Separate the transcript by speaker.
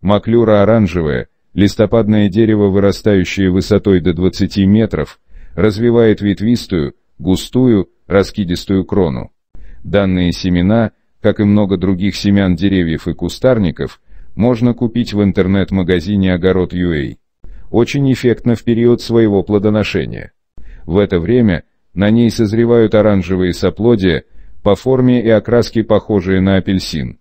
Speaker 1: Маклюра оранжевая, листопадное дерево, вырастающее высотой до 20 метров, развивает ветвистую, густую, раскидистую крону. Данные семена, как и много других семян деревьев и кустарников, можно купить в интернет-магазине Огород «Огород.ua». Очень эффектно в период своего плодоношения. В это время на ней созревают оранжевые соплодия, по форме и окраске похожие на апельсин.